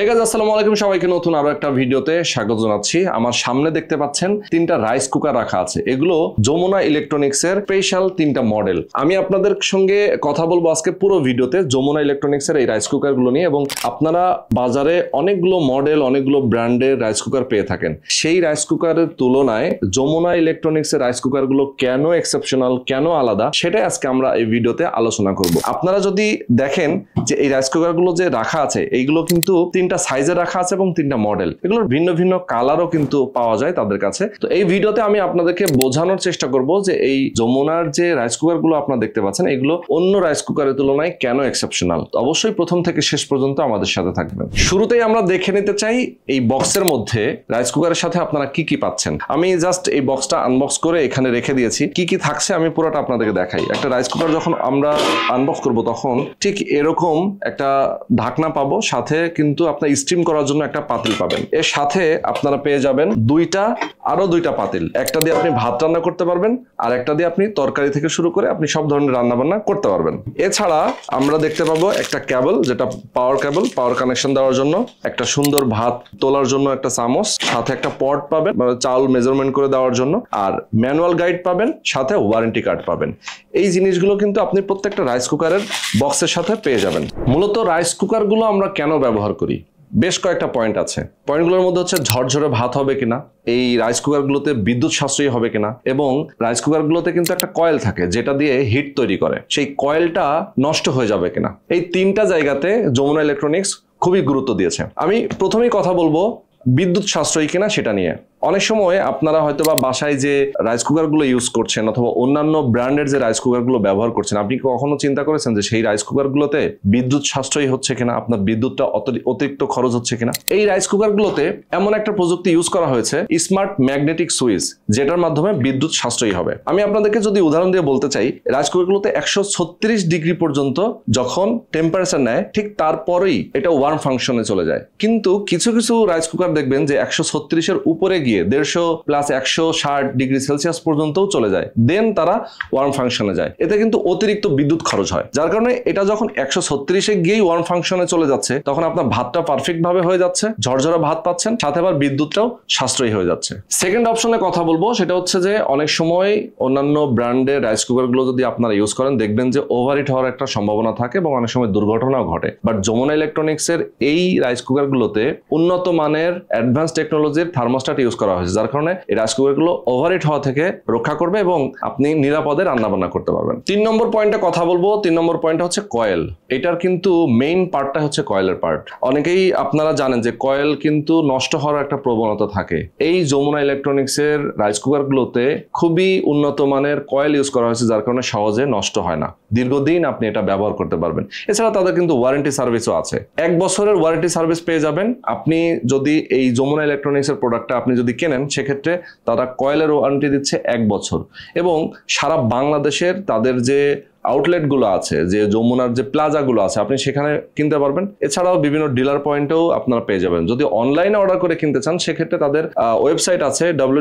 hey guys আসসালামু সবাইকে নতুন আরো একটা ভিডিওতে স্বাগত জানাচ্ছি আমার সামনে দেখতে পাচ্ছেন তিনটা রাইস কুকার রাখা আছে এগুলো যমুনা ইলেকট্রনিক্স এর স্পেশাল তিনটা মডেল আমি আপনাদের সঙ্গে কথা বলবো আজকে পুরো ভিডিওতে যমুনা ইলেকট্রনিক্স এর এই রাইস কুকার গুলো নিয়ে এবং আপনারা বাজারে অনেকগুলো মডেল অনেকগুলো ব্র্যান্ডের রাইস কুকার পেয়ে থাকেন সেই রাইস কুকারের তুলনায় যমুনা ইলেকট্রনিক্স এর রাইস কুকার গুলো কেন এক্সেপশনাল কেন আলাদা সেটাই আজকে আমরা এই ভিডিওতে আলোচনা করব আপনারা যদি দেখেন যে এই রাইস কুকার গুলো যে রাখা আছে এইগুলো কিন্তু তিন তিনটা সাইজে রাখা আছে এবং তিনটা মডেল এগুলোর ভিন্ন ভিন্ন কালারও কিন্তু পাওয়া যায় তাদের কাছে তো এই ভিডিওতে আমি আপনাদেরকে বোঝানোর চেষ্টা করব যে এই যমুনার যে রাইস কুকার গুলো আপনারা দেখতে পাচ্ছেন এগুলো অন্য রাইস কুকারের তুলনায় কেন এক্সেপশনাল তো অবশ্যই প্রথম থেকে শেষ পর্যন্ত আমাদের সাথে থাকবেন শুরুতেই আমরা দেখে নিতে চাই এই বক্সের মধ্যে রাইস কুকারের সাথে আপনারা কি কি পাচ্ছেন আমি জাস্ট এই বক্সটা আনবক্স করে এখানে রেখে দিয়েছি কি কি থাকছে আমি পুরোটা আপনাদেরকে দেখাই একটা রাইস কুকার যখন আমরা আনবক্স করব তখন ঠিক এরকম একটা ঢাকনা পাবো সাথে কিন্তু আপনার স্টিম করার জন্য একটা পাতিল পাবেন এর সাথে আপনারা পেয়ে যাবেন দুইটা আরও দুইটা পাতিল একটা দিয়ে আপনি ভাত রান্না করতে পারবেন আর একটা দিয়ে আপনি তরকারি থেকে শুরু করে আপনি সব ধরনের রান্না বান্না করতে পারবেন এছাড়া আমরা দেখতে পাবো একটা ক্যাবল যেটা পাওয়ার ক্যাবল পাওয়ার কানেকশন দেওয়ার জন্য একটা সুন্দর ভাত তোলার জন্য একটা চামচ সাথে একটা পট পাবেন চাউল মেজারমেন্ট করে দেওয়ার জন্য আর ম্যানুয়াল গাইড পাবেন সাথে ওয়ারেন্টি কার্ড পাবেন এই জিনিসগুলো কিন্তু আপনি প্রত্যেকটা রাইস কুকারের বক্সের সাথে পেয়ে যাবেন মূলত রাইস কুকারগুলো আমরা কেন ব্যবহার করি বেশ কয়েকটা পয়েন্ট আছে পয়েন্টগুলোর মধ্যে হচ্ছে ঝরঝরে ভাত হবে কিনা এই রাইস কুকারগুলোতে বিদ্যুৎ সাশ্রয়ী হবে কিনা এবং রাইস কুকারগুলোতে কিন্তু একটা কয়েল থাকে যেটা দিয়ে হিট তৈরি করে সেই কয়েলটা নষ্ট হয়ে যাবে কিনা এই তিনটা জায়গাতে যমুনা ইলেকট্রনিক্স খুবই গুরুত্ব দিয়েছে আমি প্রথমেই কথা বলবো বিদ্যুৎ সাশ্রয়ী কিনা সেটা নিয়ে অনেক সময় আপনারা হয়তো বা বাসায় যে রাইস কুকার গুলো ইউজ করছেন অথবা অন্যান্য ব্র্যান্ডের যে রাইস কুকার গুলো ব্যবহার করছেন আপনি কখনো চিন্তা করেছেন যে সেই রাইস কুকার গুলোতে বিদ্যুৎ সাশ্রয়ী হচ্ছে কিনা আপনার বিদ্যুৎটা অতিরিক্ত খরচ হচ্ছে কিনা এই রাইস কুকার গুলোতে এমন একটা প্রযুক্তি ইউজ করা হয়েছে স্মার্ট ম্যাগনেটিক সুইচ যেটার মাধ্যমে বিদ্যুৎ সাশ্রয়ী হবে আমি আপনাদেরকে যদি উদাহরণ দিয়ে বলতে চাই রাইস কুকার গুলোতে একশো ছত্রিশ ডিগ্রি পর্যন্ত যখন টেম্পারেচার নেয় ঠিক তারপরেই এটা ওয়ার্ম ফাংশনে চলে যায় কিন্তু কিছু কিছু রাইস কুকার দেখবেন যে একশো ছত্রিশের উপরে গিয়ে দেড়শো প্লাস একশো ষাট ডিগ্রি সেলসিয়াস পর্যন্তও চলে যায় দেন তারা ওয়ার্ম ফাংশনে যায় এতে কিন্তু অতিরিক্ত বিদ্যুৎ খরচ হয় যার কারণে এটা যখন একশো ছত্রিশে গিয়েই ওয়ার্ম ফাংশনে চলে যাচ্ছে তখন আপনার ভাতটা পারফেক্ট ভাবে হয়ে যাচ্ছে ঝরঝরা ভাত পাচ্ছেন সাথে আবার বিদ্যুৎটাও সাশ্রয়ী হয়ে যাচ্ছে সেকেন্ড অপশনে কথা বলবো সেটা হচ্ছে যে অনেক সময় অন্যান্য ব্র্যান্ডের রাইস কুকারগুলো যদি আপনারা ইউজ করেন দেখবেন যে ওভার হিট হওয়ার একটা সম্ভাবনা থাকে এবং অনেক সময় দুর্ঘটনাও ঘটে বাট যমুনা ইলেকট্রনিক্সের এই রাইস কুকারগুলোতে উন্নত মানের অ্যাডভান্স টেকনোলজির থার্মোস্টাট ইউজ করা হয়েছে যার কারণে এই রাইস কুকারগুলো ওভার হওয়া থেকে রক্ষা করবে এবং আপনি নিরাপদে রান্নাবান্না করতে পারবেন তিন নম্বর পয়েন্টে কথা বলবো তিন নম্বর পয়েন্ট হচ্ছে কয়েল এটার কিন্তু মেইন পার্টটা হচ্ছে কয়েলের পার্ট অনেকেই আপনারা জানেন যে কয়েল কিন্তু নষ্ট হওয়ার একটা প্রবণতা থাকে এই যমুনা ইলেকট্রনিক্সের রাইস কুকারগুলোতে খুবই উন্নত মানের কয়েল ইউজ করা হয়েছে যার কারণে সহজে নষ্ট হয় না দীর্ঘদিন আপনি এটা ব্যবহার করতে পারবেন এছাড়া তাদের কিন্তু ওয়ারেন্টি সার্ভিসও আছে এক বছরের ওয়ারেন্টি সার্ভিস পেয়ে যাবেন আপনি যদি এই যমুনা ইলেকট্রনিক্সের প্রোডাক্টটা আপনি যদি কেনেন সেক্ষেত্রে তারা কয়েলের ওয়ারেন্টি দিচ্ছে এক বছর এবং সারা বাংলাদেশের তাদের যে আউটলেটগুলো আছে যে যমুনার যে প্লাজাগুলো আছে আপনি সেখানে কিনতে পারবেন এছাড়াও বিভিন্ন ডিলার পয়েন্টেও আপনারা পেয়ে যাবেন যদি অনলাইনে অর্ডার করে কিনতে চান সেক্ষেত্রে তাদের ওয়েবসাইট আছে ডাব্লিউ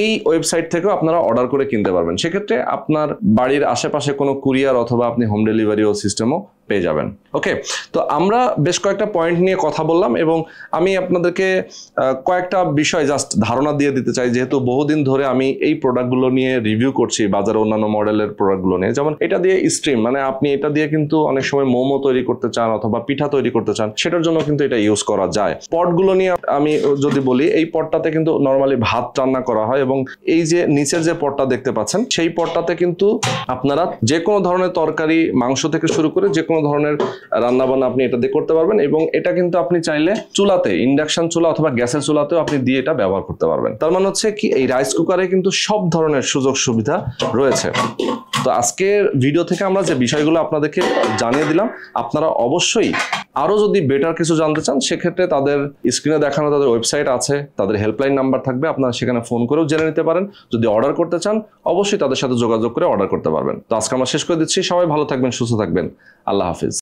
এই ওয়েবসাইট থেকেও আপনারা অর্ডার করে কিনতে পারবেন সেক্ষেত্রে আপনার বাড়ির আশেপাশে কোনো কুরিয়ার অথবা আপনি হোম ডেলিভারিও সিস্টেমও পেয়ে যাবেন ওকে তো আমরা বেশ কয়েকটা পয়েন্ট নিয়ে কথা বললাম এবং আমি আপনাদেরকে কয়েকটা বিষয় জাস্ট ধারণা দিয়ে দিতে চাই যেহেতু বহুদিন ধরে আমি এই প্রোডাক্টগুলো নিয়ে রিভিউ করছি বাজারে অন্যান্য মডেলের প্রোডাক্টগুলো নিয়ে যেমন এটা দিয়ে স্ট্রিম মানে আপনি এটা দিয়ে কিন্তু অনেক সময় মোমো তৈরি করতে চান অথবা পিঠা তৈরি করতে চান সেটার জন্য কিন্তু এটা ইউজ করা যায় পটগুলো নিয়ে আমি যদি বলি এই পটটাতে কিন্তু নর্মালি ভাত রান্না করা হয় এবং এই যে নিচের যে পটটা দেখতে পাচ্ছেন সেই পটটাতে কিন্তু আপনারা যে কোনো ধরনের তরকারি মাংস থেকে শুরু করে যে কোনো কোনো ধরনের রান্নাবান্না আপনি এটা দিয়ে করতে পারবেন এবং এটা কিন্তু আপনি চাইলে চুলাতে ইন্ডাকশন চুলা অথবা গ্যাসের চুলাতেও আপনি দিয়ে এটা ব্যবহার করতে পারবেন তার মানে হচ্ছে কি এই রাইস কুকারে কিন্তু সব ধরনের সুযোগ সুবিধা রয়েছে তো আজকের ভিডিও থেকে আমরা যে বিষয়গুলো আপনাদেরকে জানিয়ে দিলাম আপনারা অবশ্যই আরও যদি বেটার কিছু জানতে চান সেক্ষেত্রে তাদের স্ক্রিনে দেখানো তাদের ওয়েবসাইট আছে তাদের হেল্পলাইন নাম্বার থাকবে আপনারা সেখানে ফোন করেও জেনে নিতে পারেন যদি অর্ডার করতে চান অবশ্যই তাদের সাথে যোগাযোগ করে অর্ডার করতে পারবেন তো আজকে আমরা শেষ করে দিচ্ছি সবাই ভালো থাকবেন সুস্থ থাকবেন আল্লাহ হাফিজ